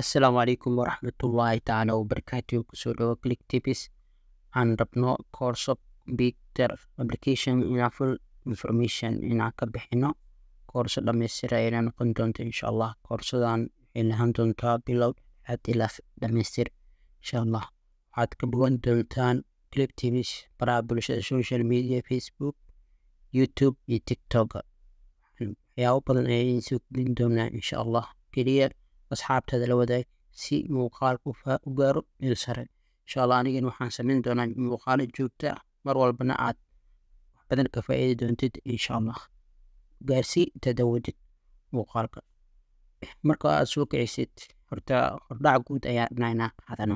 assalaamu calaykum waraxmatullaahi tacaala wabarakaatu kusoo dhawo click tips aan rabno corso bigter application inaan full information inaan ka bixino koorso dhamaystira ayna noqon doonta insha allah koorsadan waxay lahaan doontaa bilow aad ilaa dhamaystir insha allah waxaad ka bogan doontaan clip tips baraha bulshada social media facebook youtube iyo tiktok waxyaabo badan ayaan soo gelin doonaa insha allah keliya asxaabtada la wadaag si muuqaal u gaaro meel sare insha allah anigana waxaan samayn doonaa muuqaalo joogta ah. mar walbana aad wax badan ka faa'iidi doontid insha allah gaarsii intaad muuqaalka marka aad soo kicisid horta hordhac guud ayaa dhinaynaa qaadano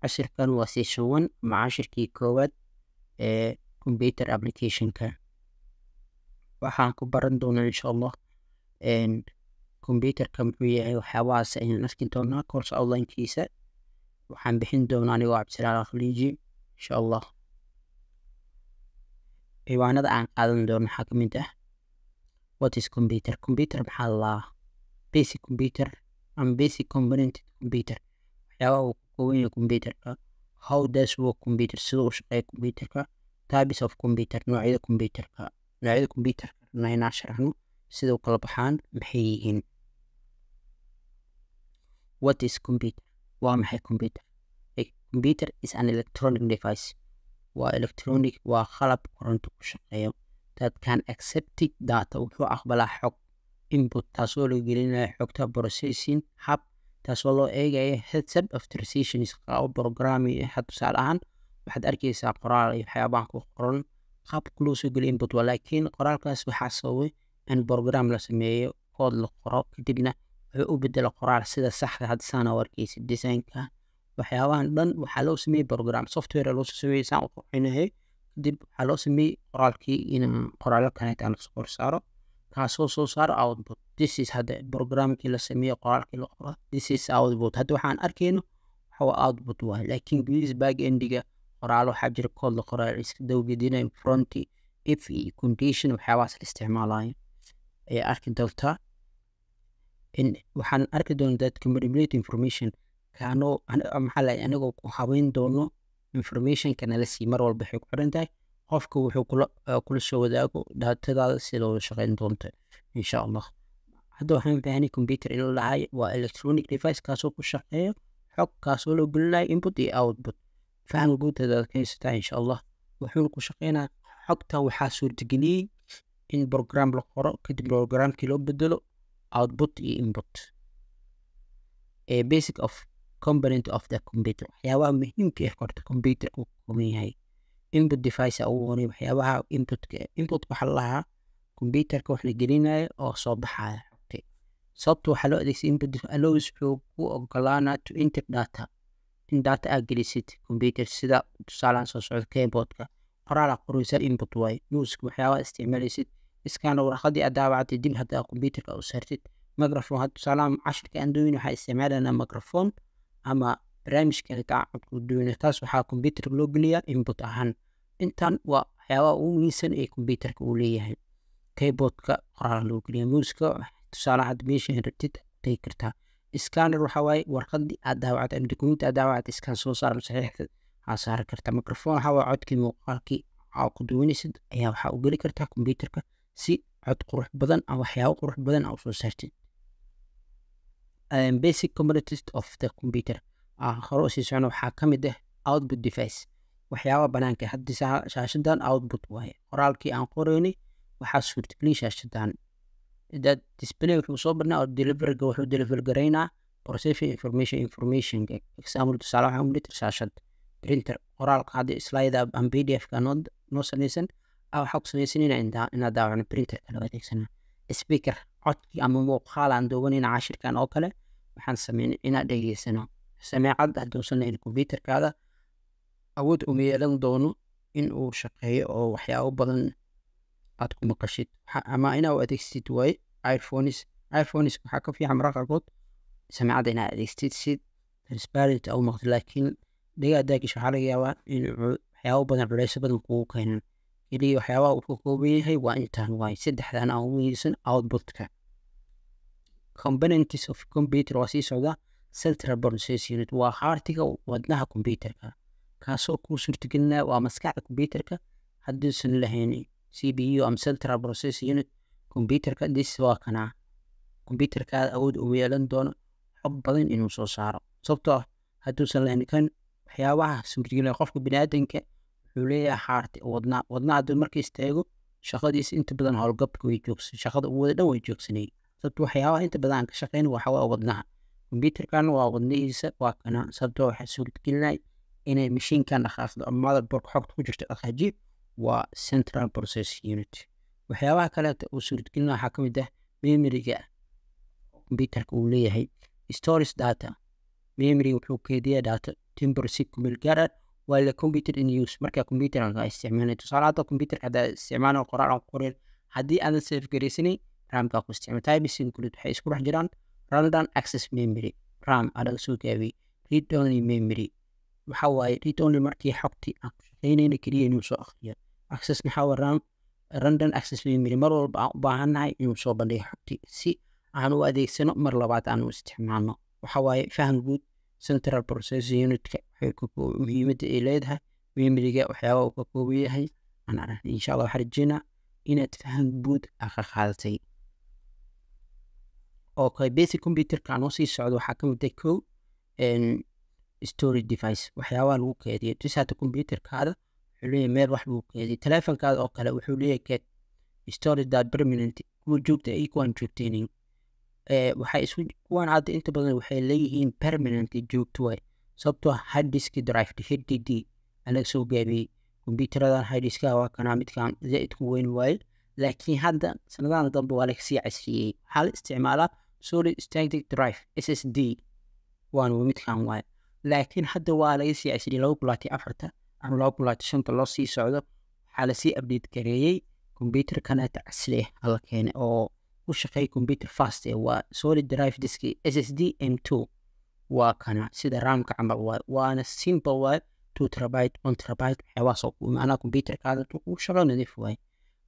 cashirkan waa session ama cashirkii koowaad ee computer applicationka waxaan ku baran doonaa insha allah combyuterka muxuu yahay waxyaabahaas ah ayaan arki doonaa course outlinekiisa waxaan bixin doonaa anigoo cabdisalaal akhliiji insha allah ciwaanada aan qaadan doono maxaa ka mid ah what is computer computer maxaa lalaa basic computer ama basic component computer waxyaabaha uu ka yahay computerka how does work computer siduu u computerka types of computer noocyada computerka noocyada computerka naynaa sharaxno sida kala baxaan maxay yihiin what is computer waa maxay computer computer is an electronic device waa electronic waa qalab koronto ku shaqeeyo that can accepted data wuxuu aqbalaa xog input taasoo la gelinaya xogta processing hub taasoo loo eegaya headsup of transition qaabo programming ah tusaale ahaan waxaad arkeysaa qoraal iyo waxyaabahan ku qoran qaabka loo soo geliyo input waa laakiin qoraalkaas waxaa sababay in program la sameeyo kood la qoro kadibna wuxuu u bedelo qoraal sida saxda had saana warkeysa desaynka waxyaabahan dhan waxaa loo sameeyey program software loosoo sameeyey saan u kadib waxaa loo sameeyey qoraalkii in qoraallo kaneet aan saaro kaasoo soo saaro output this is hadda programkii la sameeyo qoraalkii la qoro this is output hadda waxaan arkayno waxaa output waay laakiin gudihiis back endiga qoraalo waxaa jira kood la qoraal iska dawgadinayo fronti if condition waxyaabahaas la isticmaalayo ayaa arki doontaa waxaan arki doona comrmate information kaano maxaala anigoo ku habeyn doono informationka nalasii mar walba waxay ku xiran tahay qofka wuxuu ah, kula soo wadaago daatadaada sida wada shaqeyn doonta insha allah hadda waxaan baahnay computer inuu lahay waa electronic device kaasoo ku shaqeeyo xog kaasoo loo gelinayo input iyo output faham guuteeda ka haysataa insha allah wuxuuna ku shaqeynaa xogta waxaa suurtageliyey in program la qoro kadib programkii loo bedelo output iyo input eh, basic of component of the computer waxyaabaha muhiimka ah horta computerka kooban yahay input device ugu horay waxyaabaha inputka input waxaa lalahaa computerka wax la gelinayo oo soo baxaya xogta waxaa loo adeegsay input allows wuxuu ku ogolaana to enter data in data aad gelisid computer sida tusaalahan soo socda keyboardka qoraala qoraysa input waaye muuska waxyaabaha isticmaalaysid iskaana warqadii aad daawactay dib haddaa kombyuterka u saartid microfon had tusaalaha cashirka aan doonayno waxaa isticmaalanaa microfon ama barnaamij kale gacabku doonayna taas waxaa kombyuterka loo geliyaa input ahaan intan waa waxyaabaha ugu muhiimsan ee kombyuterka uu leeyahay keyboardka qoraala loo geliyaa muuska tusaalaha had meesha rabtid tegi kartaa scanner waxaa warqadii aad daawactay ama dukumiinti aad daawactay iskaan soo saar saxiixda aa saari kartaa microfon waxaa codkii muuqaalkii aa ku duwanaysid ayaa waxaa u geli kartaa kombyuterka si cod qurux badan a waxyaabo qurux badan a usoo saarteen basic commodities of the computer hore usii socno waxaa ka mid ah output device waxyaaba banaanka haddii shaashadan output waaye qoraalkii aan qoreyni waxaa suurtagelin shaashadan dad display wuxuu soo badnaa oo deliverga wuxuu deliver garaynaa procession information informationka example tusaale waxaan ku litir shaashad printer qoraalka hadda slide aan pdf ka noo salaysan waxaa ku samaysan inaad daawacno printer kala adeegsana speaker codkii ama muuqaal aan doowanayna cashirkan oo kale waxaan samayna inaad dhegeysano sameecad hadduusan kombyuterkaada awood uma yeelan doono in uu shaqeeyo oo waxyaabo badan aad ku maqashid ama inaa u adeegsid waay iphones iphones waxaa ka fiican maraqarkood sameecadda inaa adeegsid si transparent au maqdo laakiin dhagaa daagish waxaa laga yaabaa in waxyaabo badan culeysyo badan kugu keenaan keliya waxyaabaha uu ka kooban yahay waa intaan waay saddexdan aan ugu outputka components of computer waa sii socda central process unit waa haartiga wadnaha computerka kaasoo kuu suurtagelinaya waa maskaxda computerka haduusan lahayn c b u ama central process unit computerka dis waa kanaa computerkaada awood uu yeelan doono xob badan inuu soo saaro sababtoo ah hadduusan lahayn kan waxyaabaha suurtagelinaya qofka biniaadanka wuxuu leeyahay xaarti wadnaa wadnaa hadduu marka istaago shaqadiisa inta badan howlgabka way joogsan shaqada uu dhan way joogsanayay sababto waxyaabaha inta badan aan ka shaqeyna waxaa wadnaha kombyuterkana waa wadnihiisa waa kana sababto waxaa suuradgelinay inay mashiinkan dhaqaaqdo motherboard xogta ku jirta dhaqaajiyo waa central process unit waxyaabaha kaleeta uu suuradgelina waxaa ka mid ah memoriga kombyuterka uu leeyahay storage data memory wuxuu keediyaa data temporary kumeel ah. ولا كمبيوتر ان يوز marka computer aan isticmaalay tusaale hadda computer hada isticmaalay qoraal aan qorin haddii aadan save garaysanay ramka ku isticmaal types include waxay isku dhex jiraan random access memory ram adan soo gaabay read only memory waxa waaye read only markii xogtii aan ku shaqaynayna keliya inuu soo akhriyo access maxaa waa ram random access memory mar walba aan u baahannahay inuu soo bandhigo xogtii si aan u adeegsano mar labaad aan u isticmaalno waxa waaye faham guud central processing unitka muhiimada ay leedahay memoryga waxyaaba uu ka kooban yahay insha allah waxaa rajeynaa inaad faham guud aa ka qaadatay okay basic computerka aan usii socdo waxaa ka mid ah kow storage device waxyaabaha lagu keediyo tusaata computerkaada wuxuu leeyahay meel wax lagu keediyo telefonkaada oo kale wuxuu leeyahay keed that permanent kuwa joogta iyo kuwaan joogteynin waxay isku kuwaan hadda inta badan waxay leeyihiin permanent joogto waay sababtoo ah haddiski drift hddd alaga soo gaabiyey kombyutaradan hadhiska waa kanaa midkaan zaaid ku weyn waaye laakiin hadda sanadahan dambe waa lagasii casriyey waxaa la isticmaalaa solid static drive s s d waanu midkaan waaye laakiin hadda waa lagasii casriyey laba kulaati afarta ama laba kulaati shanta loo sii socdo waxaa lasii update gareeyey combyuter kanata casri ah, hala keene oo u shaqeeya combyuter fast waa solid drive diski s s d m two waa kana sida raamka camal waay waana simba waay two terabyte one terabyte waxyaabahaasoo macnaha computerkaada uu shaqo nadiif waay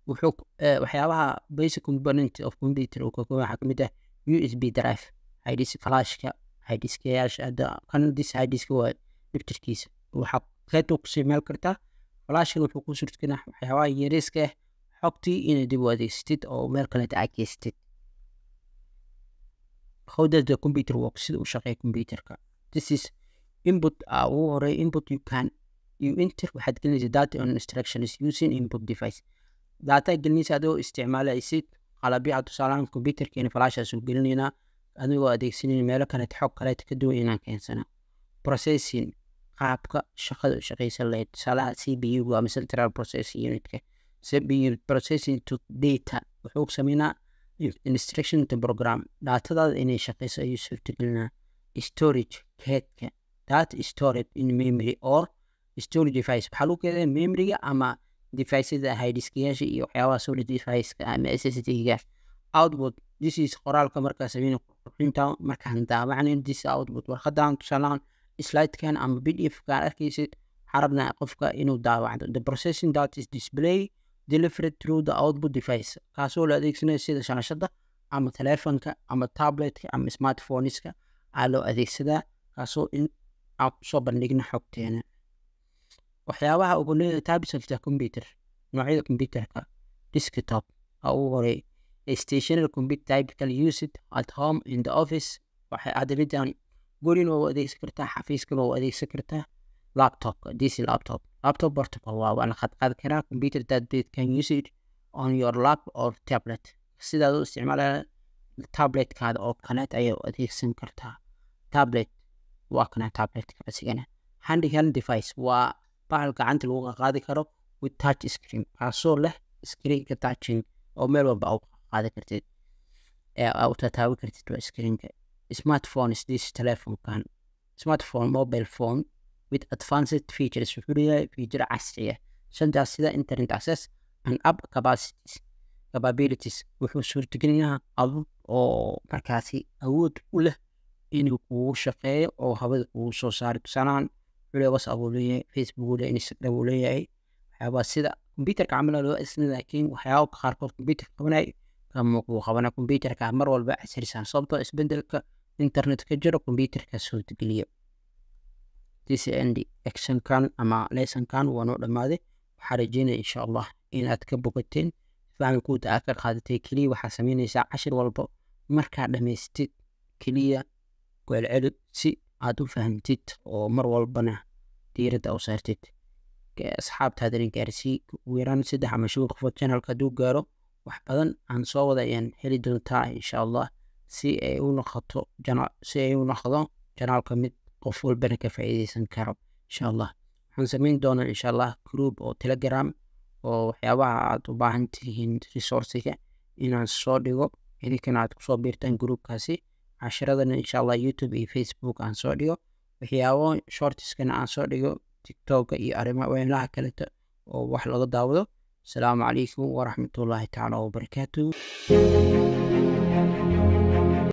wuxuu eh, waxyaabaha basic component of computer uu ka waxaa kamid ah u s b drive hidis flashka hidiskayaasha hadda kan dis hidiska waay dhibtirkiisa waxaa qeybtuu kusii kartaa flashkan wuxuu ku surtkanaa waxyaabaha yariiska ah eh, xogtii inaad dib u adeegsatid oo meel kaleta aa geysatid how does the computer work sida u shaqeeya computerka this is input ah, ugu horey input you can you enter waxaad gelinaysa data on instructions using input device data gelinaysa adigoo isticmaalaysid qalabyaha tusaalahaan computerkeena falaashaasu gelinaynaa adigoo adeegsanayna meelo kaleet xog kaleet ka duwan inaan keensanaa processing qaabka shaqada u lahayd tusaalaha c b u ama central processing unitka c b u processing to data wuxuu samaynaa instructionta program dhaatadaada inay shaqeyso ayuu suurtagelinaa storage keedka data storage in memory or storage device waxaa lagu keedaa memoryga ama deviceada haidiskayaasha iyo waxyaabaha solid device-ka ama ssd-ga this is qoraalka markaa sameyna qurxinta markaan daabacnayn this output warqadan tusaalahan slidkan ama pdf kaan arkaysid waxaan qofka inuu daabacdo the processing that is display delivered through the output device kaasoo la adeegsanayo sida shaashada ama telefonka ama tabletka ama smartphoneska aa loo adeegsadaa kaasoo in aan kusoo bandhigno xogteena waxyaabaha ugu leeda types computer noocyada computerka desktop ha ugu horey stationary computer typically used at home in the office waxay adamidan gurin waa u adeegsan kartaa xafiiskana waa u adeegsan kartaa laptopka dc laptop laptop portable waa waana khadqaadi karaa computer that they can use it on your lap or tablet sidaad u isticmaala tabletkaada oo kaleet ayay u adeegsan kartaa tablet waa kana tabletka asigana handigan device waa bahal gacanta lagu qaqaadi karo with touch screen kaasoo leh screenka touching oo meel walba u qaadi kartid u tataabi kartid waa screenka smartphone is this smartphone mobile phone with advanced features wuxuu leeyahay feature casri shantaas sida internet access and app capacities capabilities wuxuu suurtagelinayaa adug oo markaasi awood u leh inuu kugu shaqeeyo oo hawada kugu soo saari tusaalahan xulee whatsapp uu leeyahay facebook uu leeyahay instagram uu leeyahay waxyaabaa sida computerka camal loo adeegsanay laakiin waxyaaba qaarkood computerka qabanay kama qabana computerka mar walba casrisan sababtoo ah isbedelka internet ka jiro computerka suurtageliya tcnd actionkan ama leesonkan waa noo dhammaaday waxaa rajeynaya insha allah inaad ka bogateen fahan guud aad ka qaadatay keliya waxaa samaynaysaa cashir walba markaa dhamaystid keliya celceli si aad u fahamtid oo mar walbana diiradda u saartid asxaabtaadana gaarsii ugu yaraan saddex ama shan qofood janalka hadduu gaaro wax badan aan soo wada ayaan heli doontaa insha allah si ay u noqoto si ay u noqdo janaalka mid qof walbana ka faa'iideysan karo insha allah waxaan sameyn doonaa insha allah group oo telegram oo waxyaabaha aad u baahan tihiin resourciga inaan soo dhigo idinkana aad kusoo biirtaan gruubkaasi casharadana insha allah youtube iyo facebook aan soo dhigo waxyaabo shortiskana aan soo dhigo tictokka iyo arrimaha kaleta oo wax laga daawado asalaamu calaykum waraxmatullaahi tacaala wabarakaatu